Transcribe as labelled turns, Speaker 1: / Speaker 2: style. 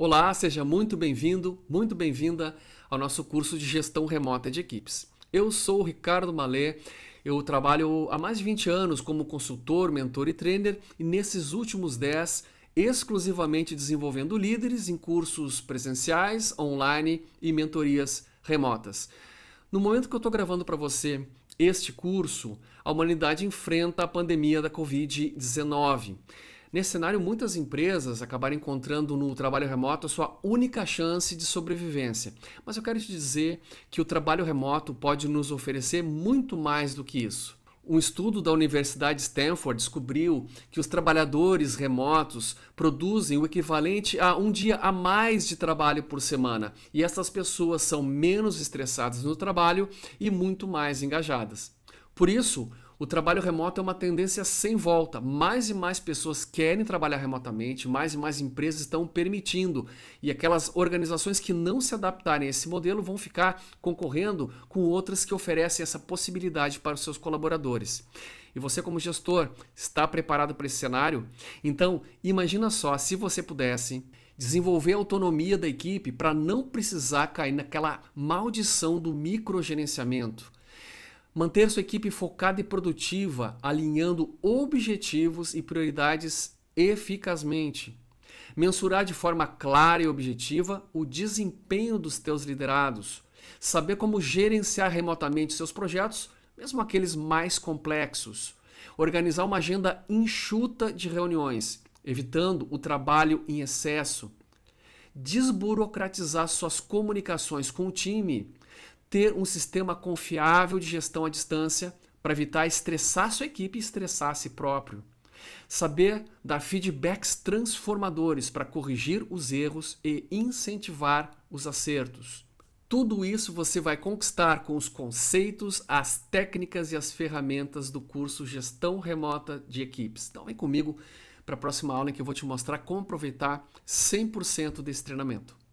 Speaker 1: Olá, seja muito bem-vindo, muito bem-vinda ao nosso curso de gestão remota de equipes. Eu sou o Ricardo Malé, eu trabalho há mais de 20 anos como consultor, mentor e trainer e nesses últimos 10 exclusivamente desenvolvendo líderes em cursos presenciais, online e mentorias remotas. No momento que eu estou gravando para você este curso, a humanidade enfrenta a pandemia da Covid-19. Nesse cenário, muitas empresas acabaram encontrando no trabalho remoto a sua única chance de sobrevivência. Mas eu quero te dizer que o trabalho remoto pode nos oferecer muito mais do que isso. Um estudo da Universidade Stanford descobriu que os trabalhadores remotos produzem o equivalente a um dia a mais de trabalho por semana, e essas pessoas são menos estressadas no trabalho e muito mais engajadas. Por isso, o trabalho remoto é uma tendência sem volta. Mais e mais pessoas querem trabalhar remotamente, mais e mais empresas estão permitindo. E aquelas organizações que não se adaptarem a esse modelo vão ficar concorrendo com outras que oferecem essa possibilidade para os seus colaboradores. E você, como gestor, está preparado para esse cenário? Então, imagina só se você pudesse desenvolver a autonomia da equipe para não precisar cair naquela maldição do microgerenciamento Manter sua equipe focada e produtiva, alinhando objetivos e prioridades eficazmente. Mensurar de forma clara e objetiva o desempenho dos teus liderados. Saber como gerenciar remotamente seus projetos, mesmo aqueles mais complexos. Organizar uma agenda enxuta de reuniões, evitando o trabalho em excesso. Desburocratizar suas comunicações com o time ter um sistema confiável de gestão à distância para evitar estressar sua equipe e estressar a si próprio. Saber dar feedbacks transformadores para corrigir os erros e incentivar os acertos. Tudo isso você vai conquistar com os conceitos, as técnicas e as ferramentas do curso Gestão Remota de Equipes. Então, vem comigo para a próxima aula em que eu vou te mostrar como aproveitar 100% desse treinamento.